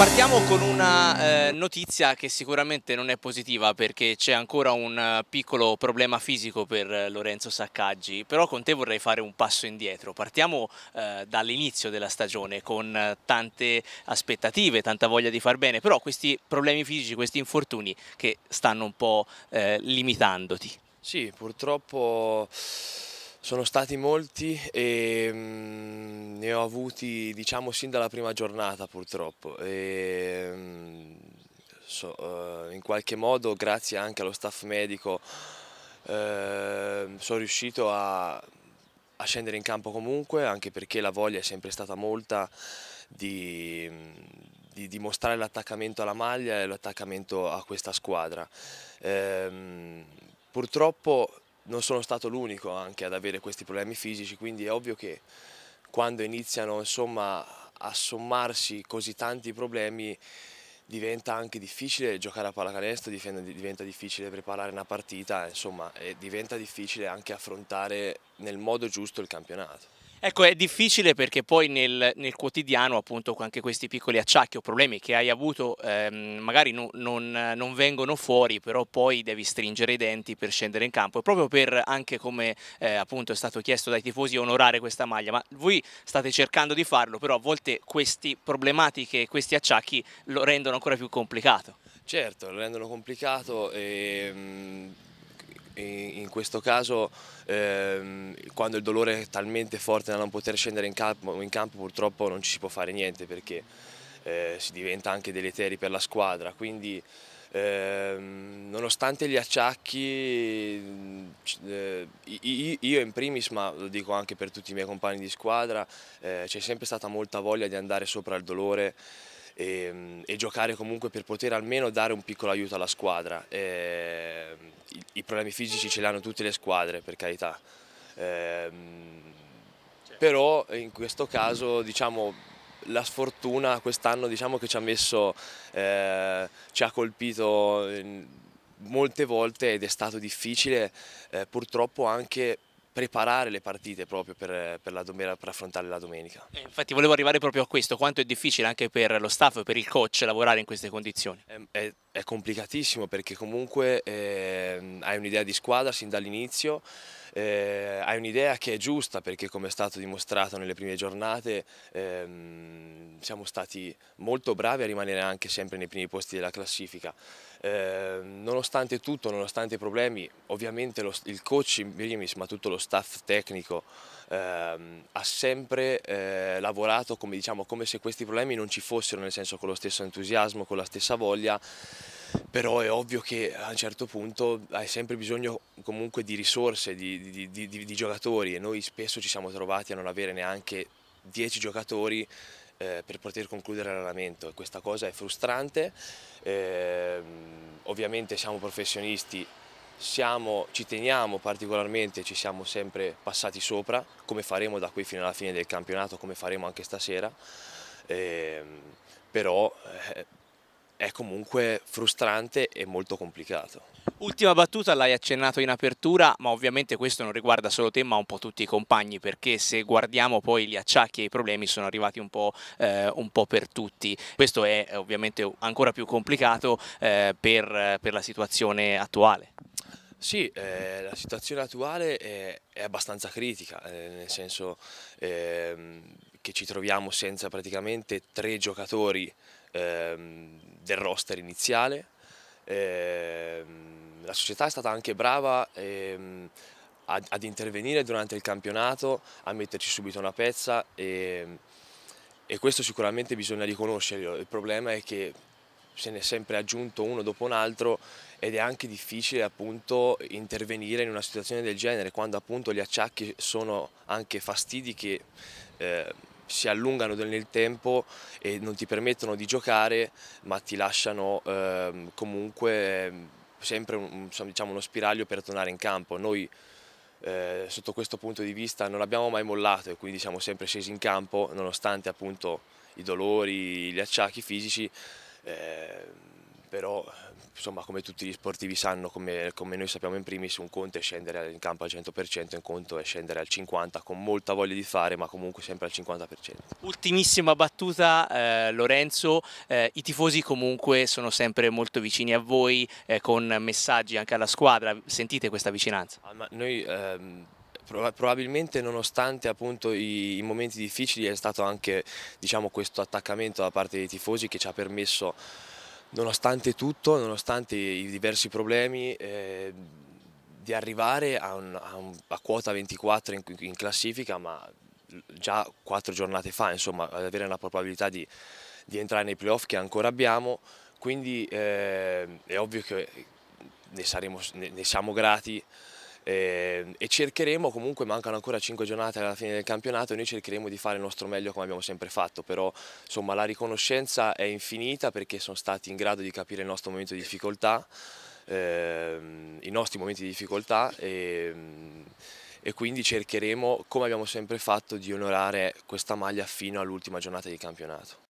Partiamo con una eh, notizia che sicuramente non è positiva perché c'è ancora un eh, piccolo problema fisico per eh, Lorenzo Saccaggi, però con te vorrei fare un passo indietro. Partiamo eh, dall'inizio della stagione con eh, tante aspettative, tanta voglia di far bene, però questi problemi fisici, questi infortuni che stanno un po' eh, limitandoti. Sì, purtroppo sono stati molti e mh, mm, ne ho avuti diciamo sin dalla prima giornata purtroppo. E, mh, mm, so, uh, in qualche modo grazie anche allo staff medico uh, sono riuscito a, a, scendere in campo comunque anche perché la voglia è sempre stata molta di, mh, mm, di dimostrare l'attaccamento alla maglia e l'attaccamento a questa squadra. Ehm, purtroppo non sono stato l'unico anche ad avere questi problemi fisici, quindi è ovvio che quando iniziano insomma, a sommarsi così tanti problemi diventa anche difficile giocare a pallacanestro, diventa difficile preparare una partita, insomma, e diventa difficile anche affrontare nel modo giusto il campionato. Ecco, è difficile perché poi nel, nel quotidiano, appunto, anche questi piccoli acciacchi o problemi che hai avuto ehm, magari no, non, non, vengono fuori, però poi devi stringere i denti per scendere in campo. E proprio per anche come eh, appunto è stato chiesto dai tifosi onorare questa maglia, ma voi state cercando di farlo, però a volte queste problematiche, questi acciacchi lo rendono ancora più complicato. Certo, lo rendono complicato e mm, in questo caso ehm, quando il dolore è talmente forte da non poter scendere in campo, in campo purtroppo non ci si può fare niente perché eh, si diventa anche deleteri per la squadra, quindi ehm, nonostante gli acciacchi eh, io in primis, ma lo dico anche per tutti i miei compagni di squadra, eh, c'è sempre stata molta voglia di andare sopra il dolore e, ehm, e, giocare comunque per poter almeno dare un piccolo aiuto alla squadra. E, ehm, i, i, problemi fisici ce li hanno tutte le squadre, per carità. E, ehm, però in questo caso diciamo, la sfortuna quest'anno diciamo, che ci ha messo, eh, ci ha colpito eh, molte volte ed è stato difficile eh, purtroppo anche preparare le partite proprio per, per, domenica, per affrontare la domenica. E eh, infatti volevo arrivare proprio a questo, quanto è difficile anche per lo staff e per il coach lavorare in queste condizioni? È, è, è complicatissimo perché comunque eh, hai un'idea di squadra sin dall'inizio, eh, hai un'idea che è giusta perché come è stato dimostrato nelle prime giornate ehm, siamo stati molto bravi a rimanere anche sempre nei primi posti della classifica. Eh, nonostante tutto, nonostante i problemi, ovviamente lo, il coach in primis ma tutto lo staff tecnico ehm, ha sempre eh, lavorato come, diciamo, come se questi problemi non ci fossero, nel senso con lo stesso entusiasmo, con la stessa voglia però è ovvio che a un certo punto hai sempre bisogno comunque di risorse, di, di, di, di giocatori e noi spesso ci siamo trovati a non avere neanche 10 giocatori eh, per poter concludere l'allenamento e questa cosa è frustrante, eh, ovviamente siamo professionisti siamo, ci teniamo particolarmente, ci siamo sempre passati sopra, come faremo da qui fino alla fine del campionato, come faremo anche stasera, eh, però eh, è comunque frustrante e molto complicato. Ultima battuta, l'hai accennato in apertura, ma ovviamente questo non riguarda solo te ma un po' tutti i compagni perché se guardiamo poi gli acciacchi e i problemi sono arrivati un po', eh, un po per tutti. Questo è eh, ovviamente ancora più complicato eh, per, per, la situazione attuale. Sì, eh, la situazione attuale è, è abbastanza critica, eh, nel senso ehm, che ci troviamo senza praticamente tre giocatori ehm, del roster iniziale. Ehm, la società è stata anche brava ehm, ad, ad, intervenire durante il campionato, a metterci subito una pezza e, e questo sicuramente bisogna riconoscerlo. Il problema è che se ne è sempre aggiunto uno dopo un altro ed è anche difficile appunto intervenire in una situazione del genere quando appunto gli acciacchi sono anche fastidi che eh, si allungano nel tempo e non ti permettono di giocare ma ti lasciano eh, comunque ehm, sempre un, diciamo, uno spiraglio per tornare in campo. Noi eh, sotto questo punto di vista non abbiamo mai mollato e quindi siamo sempre scesi in campo nonostante appunto i dolori, gli acciacchi fisici. Eh, però insomma, come tutti gli sportivi sanno, come, come, noi sappiamo in primis, un conto è scendere in campo al 100%, un conto è scendere al 50% con molta voglia di fare, ma comunque sempre al 50%. Ultimissima battuta, eh, Lorenzo, eh, i tifosi comunque sono sempre molto vicini a voi, eh, con messaggi anche alla squadra, sentite questa vicinanza? Ah, noi, ehm probabilmente nonostante appunto, i, momenti difficili è stato anche diciamo, questo attaccamento da parte dei tifosi che ci ha permesso nonostante tutto, nonostante i diversi problemi, eh, di arrivare a, un, a, un, a quota 24 in, in, classifica, ma già quattro giornate fa, insomma, ad avere la probabilità di, di, entrare nei playoff che ancora abbiamo, quindi eh, è ovvio che ne, saremo, ne, ne siamo grati e, ehm, e cercheremo comunque, mancano ancora 5 giornate alla fine del campionato, noi cercheremo di fare il nostro meglio come abbiamo sempre fatto, però insomma la riconoscenza è infinita perché sono stati in grado di capire il nostro momento di difficoltà, ehm, i nostri momenti di difficoltà e, ehm, e quindi cercheremo, come abbiamo sempre fatto, di onorare questa maglia fino all'ultima giornata di campionato.